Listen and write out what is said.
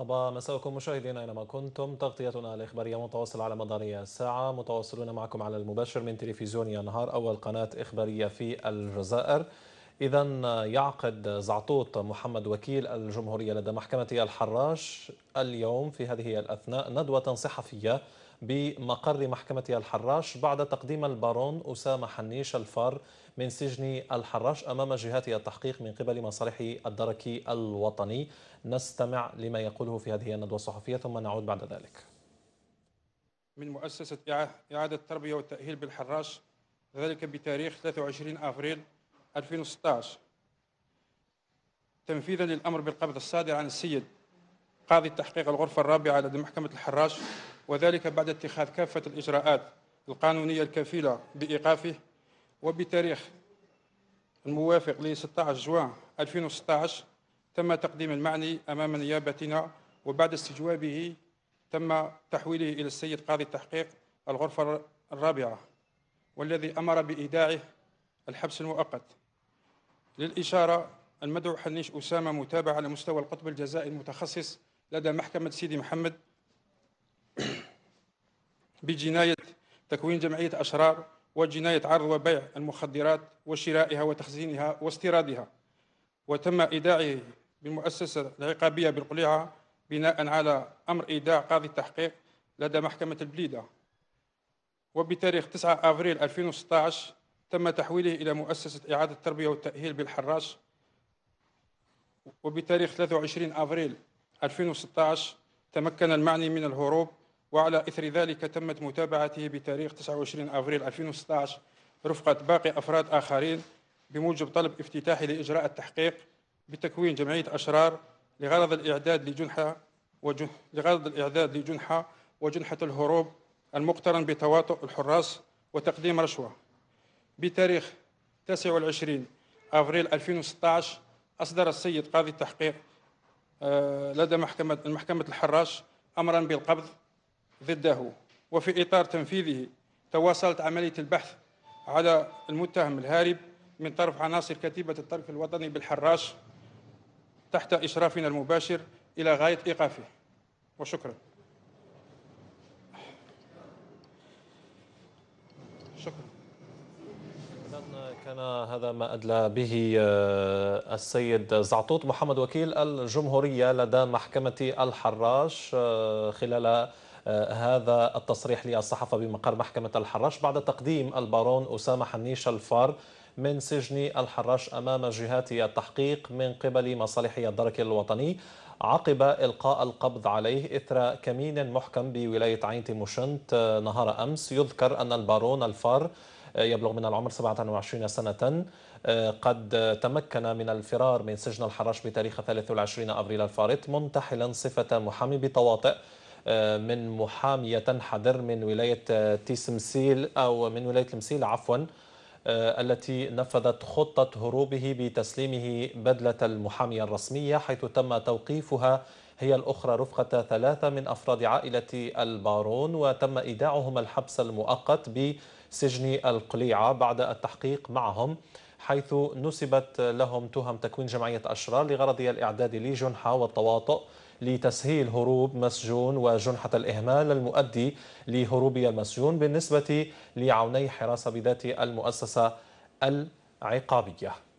طبعا مساءكم مشاهدينا اينما كنتم تغطيتنا الاخباريه متواصله على مدار الساعه متواصلون معكم على المباشر من تلفزيون ينهار اول قناه اخباريه في الجزائر إذا يعقد زعطوط محمد وكيل الجمهورية لدى محكمة الحراش اليوم في هذه الأثناء ندوة صحفية بمقر محكمة الحراش بعد تقديم البارون أسامة حنيش الفار من سجن الحراش أمام جهات التحقيق من قبل مصالح الدرك الوطني نستمع لما يقوله في هذه الندوة الصحفية ثم نعود بعد ذلك من مؤسسة إعادة التربية والتأهيل بالحراش ذلك بتاريخ 23 أفريل 2016 تنفيذا للأمر بالقبض الصادر عن السيد قاضي تحقيق الغرفة الرابعة لدى محكمة الحراش وذلك بعد اتخاذ كافة الإجراءات القانونية الكفيلة بإيقافه وبتاريخ الموافق ل 16 جوان 2016 تم تقديم المعني أمام نيابتنا وبعد استجوابه تم تحويله إلى السيد قاضي التحقيق الغرفة الرابعة والذي أمر بإيداعه الحبس المؤقت للإشارة المدعو حنيش أسامة متابع على مستوى القطب الجزائي المتخصص لدى محكمة سيدي محمد بجناية تكوين جمعية أشرار وجناية عرض وبيع المخدرات وشرائها وتخزينها واستيرادها وتم إيداعه بالمؤسسة العقابية بالقليعة بناء على أمر إيداع قاضي التحقيق لدى محكمة البليدة وبتاريخ 9 أفريل 2016 تم تحويله إلى مؤسسة إعادة التربية والتأهيل بالحراس وبتاريخ 23 أفريل 2016 تمكن المعني من الهروب وعلى إثر ذلك تمت متابعته بتاريخ 29 أفريل 2016 رفقة باقي أفراد آخرين بموجب طلب افتتاحي لإجراء التحقيق بتكوين جمعية أشرار لغرض الإعداد لجنحة وجن... لغرض الإعداد لجنحة وجنحة الهروب المقترن بتواطؤ الحراس وتقديم رشوة بتاريخ 29 أفريل 2016 أصدر السيد قاضي التحقيق آه، لدى محكمة محكمة الحراش أمرا بالقبض ضده وفي إطار تنفيذه تواصلت عملية البحث على المتهم الهارب من طرف عناصر كتيبة الطرف الوطني بالحراش تحت إشرافنا المباشر إلى غاية إيقافه وشكرا شكرا كان هذا ما أدلى به آه، السيد زعطوط محمد وكيل الجمهورية لدى محكمة الحراش آه، خلال آه، هذا التصريح للصحافة بمقر محكمة الحراش بعد تقديم البارون أسامة حنيش الفار من سجن الحراش أمام جهات التحقيق من قبل مصالحي الدرك الوطني عقب إلقاء القبض عليه إثر كمين محكم بولاية عين تيموشنت نهار أمس يذكر أن البارون الفار يبلغ من العمر 27 سنة آه، قد تمكن من الفرار من سجن الحراش بتاريخ 23 أبريل الفارط منتحلا صفة محامي بطواطئ آه، من محامية حذر من ولاية آه، تيسمسيل أو من ولاية المسيل عفوا التي نفذت خطة هروبه بتسليمه بدلة المحامية الرسمية حيث تم توقيفها هي الأخرى رفقة ثلاثة من أفراد عائلة البارون وتم إيداعهم الحبس المؤقت بسجن القليعة بعد التحقيق معهم حيث نسبت لهم تهم تكوين جمعية أشرار لغرض الإعداد لجنحة والتواطؤ لتسهيل هروب مسجون وجنحة الإهمال المؤدي لهروب المسجون بالنسبة لعوني حراسة بذات المؤسسة العقابية